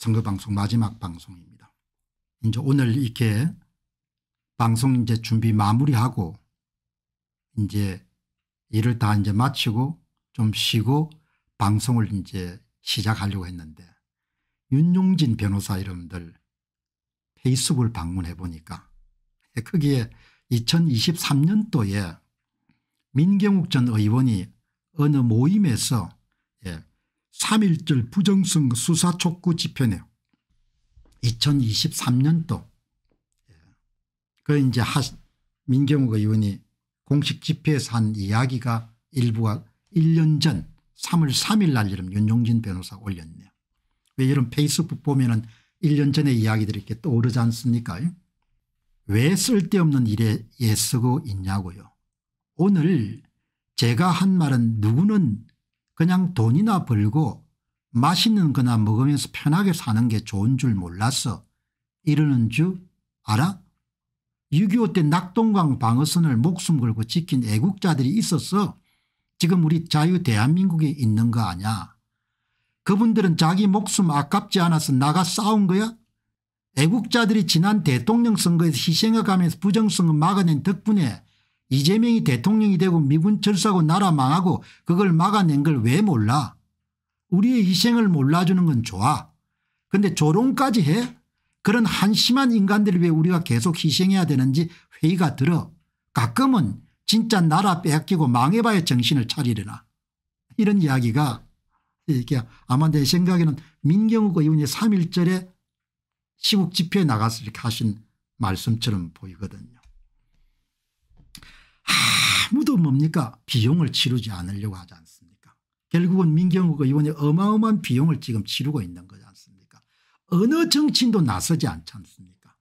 선거방송 마지막 방송입니다. 이제 오늘 이렇게 방송 이제 준비 마무리하고 이제 일을 다 이제 마치고 좀 쉬고 방송을 이제 시작하려고 했는데 윤용진 변호사 이름들 페이스북을 방문해 보니까 거기에 2023년도에 민경욱 전 의원이 어느 모임에서 3.1절 부정성 수사 촉구 집회네요. 2023년도 예. 그 이제 하, 민경욱 의원이 공식 집회에서 한 이야기가 일부가 1년 전 3월 3일 날 이름 윤용진 변호사 올렸네요. 왜 이런 페이스북 보면은 1년 전의 이야기들이 이렇게 떠오르지 않습니까? 왜 쓸데없는 일에 애쓰고 있냐고요. 오늘 제가 한 말은 누구는 그냥 돈이나 벌고 맛있는 거나 먹으면서 편하게 사는 게 좋은 줄 몰랐어. 이러는 줄 알아? 6.25 때 낙동강 방어선을 목숨 걸고 지킨 애국자들이 있었어. 지금 우리 자유 대한민국에 있는 거 아냐. 그분들은 자기 목숨 아깝지 않아서 나가 싸운 거야? 애국자들이 지난 대통령 선거에서 희생해가면서 부정성을 막아낸 덕분에 이재명이 대통령이 되고 미군 철수하고 나라 망하고 그걸 막아낸 걸 왜 몰라? 우리의 희생을 몰라주는 건 좋아. 근데 조롱까지 해? 그런 한심한 인간들을 왜 우리가 계속 희생해야 되는지 회의가 들어. 가끔은 진짜 나라 빼앗기고 망해봐야 정신을 차리려나. 이런 이야기가 이게 아마 내 생각에는 민경욱 의원이 3.1절에 시국집회에 나가서 이렇게 하신 말씀처럼 보이거든요. 아무도 뭡니까 비용을 치르지 않으려고 하지 않습니까 결국은 민경욱 의원이 어마어마한 비용을 지금 치르고 있는 거지 않습니까 어느 정치인도 나서지 않지 않습니까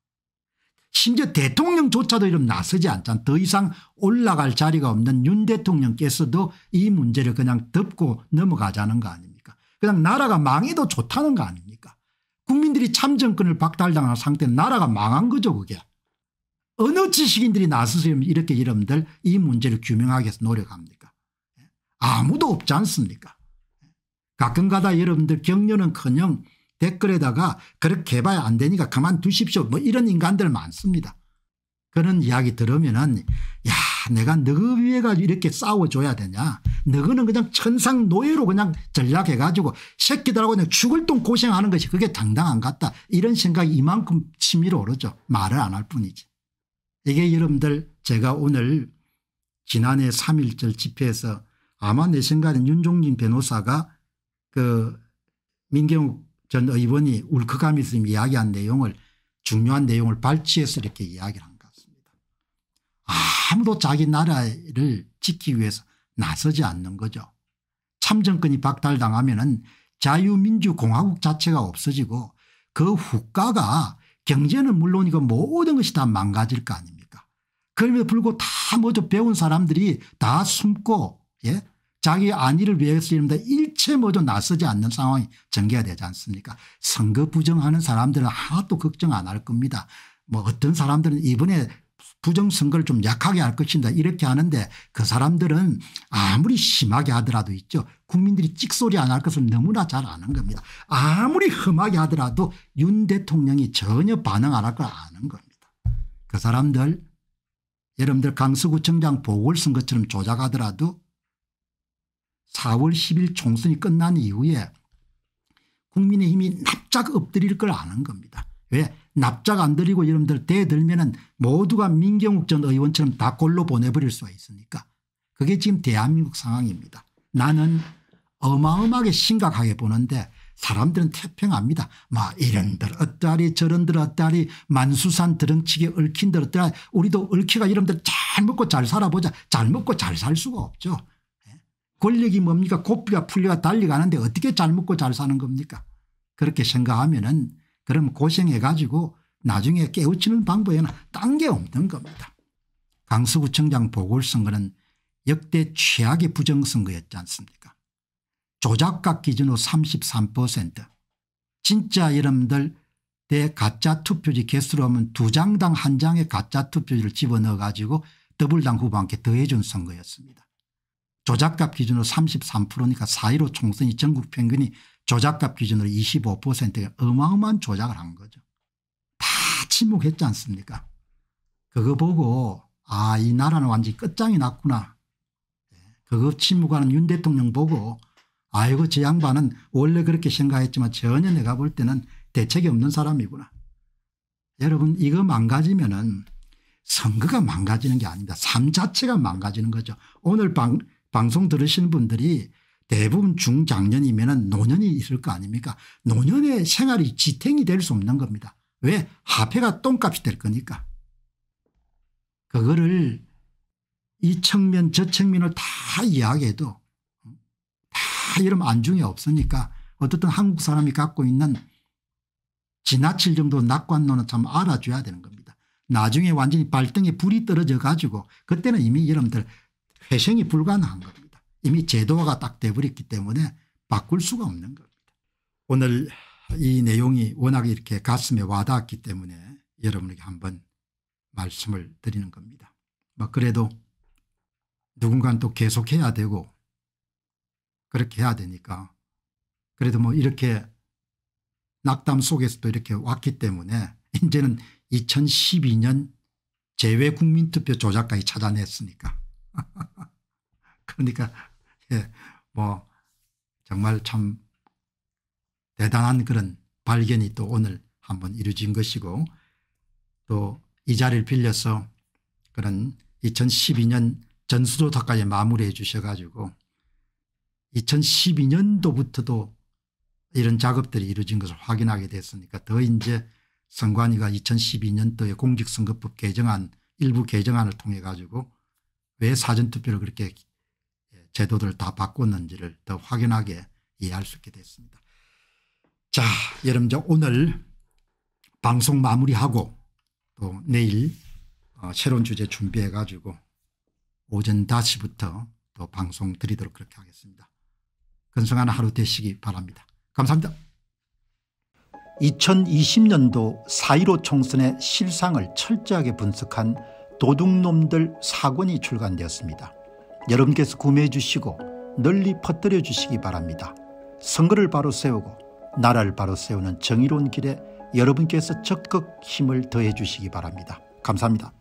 심지어 대통령조차도 이런 나서지 않잖아 더 이상 올라갈 자리가 없는 윤 대통령께서도 이 문제를 그냥 덮고 넘어가자는 거 아닙니까 그냥 나라가 망해도 좋다는 거 아닙니까 국민들이 참정권을 박탈당한 상태는 나라가 망한 거죠 그게 어느 지식인들이 나서서 이렇게 여러분들 이 문제를 규명하기 위해서 노력합니까 아무도 없지 않습니까 가끔가다 여러분들 격려는커녕 댓글에다가 그렇게 해봐야 안 되니까 그만두십시오 뭐 이런 인간들 많습니다. 그런 이야기 들으면은 야 내가 너희 위해 가지고 이렇게 싸워줘야 되냐 너희는 그냥 천상 노예로 그냥 전략해 가지고 새끼들하고 그냥 죽을 돈 고생하는 것이 그게 당당한 같다 이런 생각이 이만큼 치밀어 오르죠 말을 안 할 뿐이지. 이게 여러분들 제가 오늘 지난해 3.1절 집회에서 아마 내 생각에는 윤종진 변호사가 그 민경욱 전 의원이 울컥함이 있으면 이야기한 내용을 중요한 내용을 발췌해서 이렇게 이야기를 한 것 같습니다. 아무도 자기 나라를 지키기 위해서 나서지 않는 거죠. 참정권이 박탈당하면 은 자유민주공화국 자체가 없어지고 그후가가 경제는 물론이고 모든 것이 다 망가질 거 아닙니까 그럼에도 불구하고 다 먼저 배운 사람들이 다 숨고 예 자기 안위를 위해서 이런다 일체 먼저 나서지 않는 상황이 전개가 되지 않습니까 선거 부정하는 사람들은 하나도 걱정 안 할 겁니다 뭐 어떤 사람들은 이번에 부정선거를 좀 약하게 할것인다 이렇게 하는데 그 사람들은 아무리 심하게 하더라도 있죠. 국민들이 찍소리 안 할 것을 너무나 잘 아는 겁니다. 아무리 험하게 하더라도 윤 대통령이 전혀 반응 안 할 걸 아는 겁니다. 그 사람들 여러분들 강서구청장 보궐선거처럼 조작하더라도 4월 10일 총선이 끝난 이후에 국민의힘이 납작 엎드릴 걸 아는 겁니다. 왜 납작 안 들이고 여러분들 대들면 은 모두가 민경욱 전 의원처럼 다 골로 보내버릴 수가 있으니까 그게 지금 대한민국 상황입니다. 나는 어마어마하게 심각하게 보는데 사람들은 태평합니다. 막 이런들 어떠리 저런들 어떠리 만수산 드렁치게 얽힌들 어떠리 우리도 얽혀가 이런들 잘 먹고 잘 살아보자 잘 먹고 잘 살 수가 없죠. 예? 권력이 뭡니까 고삐가 풀려가 달려가는데 어떻게 잘 먹고 잘 사는 겁니까 그렇게 생각하면 은 그럼 고생해 가지고 나중에 깨우치는 방법에는 딴 게 없는 겁니다. 강서구청장 보궐선거는 역대 최악의 부정선거였지 않습니까 조작가 기준으로 33% 진짜 여러분들 대 가짜 투표지 개수로 하면 두 장당 한 장의 가짜 투표지를 집어넣어 가지고 더블당 후보한테 더해준 선거였습니다. 조작값 기준으로 33%니까 4.15 총선이 전국 평균이 조작값 기준으로 25%가 어마어마한 조작을 한 거죠. 다 침묵했지 않습니까 그거 보고 아 이 나라는 완전히 끝장이 났구나. 예, 그거 침묵하는 윤 대통령 보고 아이고 저 양반은 원래 그렇게 생각했지만 전혀 내가 볼 때는 대책이 없는 사람이구나. 여러분 이거 망가지면 은 선거가 망가지는 게 아닙니다. 삶 자체가 망가지는 거죠. 오늘 방, 방송 들으시 분들이 대부분 중장년이면 노년이 있을 거 아닙니까 노년의 생활이 지탱이 될 수 없는 겁니다. 왜 화폐가 똥값이 될 거니까. 그거를 이 측면 저 측면을 다 이야기해도 이러면 안중에 없으니까 어쨌든 한국 사람이 갖고 있는 지나칠 정도 낙관론은 참 알아줘야 되는 겁니다. 나중에 완전히 발등에 불이 떨어져 가지고 그때는 이미 여러분들 회생이 불가능한 겁니다. 이미 제도화가 딱 돼버렸기 때문에 바꿀 수가 없는 겁니다. 오늘 이 내용이 워낙 이렇게 가슴에 와닿았기 때문에 여러분에게 한번 말씀을 드리는 겁니다. 뭐 그래도 누군가는 또 계속해야 되고 그렇게 해야 되니까. 그래도 뭐 이렇게 낙담 속에서도 이렇게 왔기 때문에 이제는 2012년 재외 국민투표 조작까지 찾아냈으니까. 그러니까 예, 뭐 정말 참 대단한 그런 발견이 또 오늘 한번 이루어진 것이고 또 이 자리를 빌려서 그런 2012년 전수조사까지 마무리해 주셔 가지고 2012년도부터도 이런 작업들이 이루어진 것을 확인하게 됐으니까 더 이제 선관위가 2012년도에 공직선거법 개정안 일부 개정안을 통해 가지고 왜 사전투표를 그렇게 제도들을 다 바꿨는지를 더 확연하게 이해할 수 있게 됐습니다. 자 여러분 저 오늘 방송 마무리하고 또 내일 어, 새로운 주제 준비해 가지고 오전 다시부터또 방송 드리도록 그렇게 하겠습니다. 건승한 하루 되시기 바랍니다. 감사합니다. 2020년도 4.15 총선의 실상을 철저하게 분석한 도둑놈들 사권이 출간되었습니다. 여러분께서 구매해 주시고 널리 퍼뜨려 주시기 바랍니다. 선거를 바로 세우고 나라를 바로 세우는 정의로운 길에 여러분께서 적극 힘을 더해 주시기 바랍니다. 감사합니다.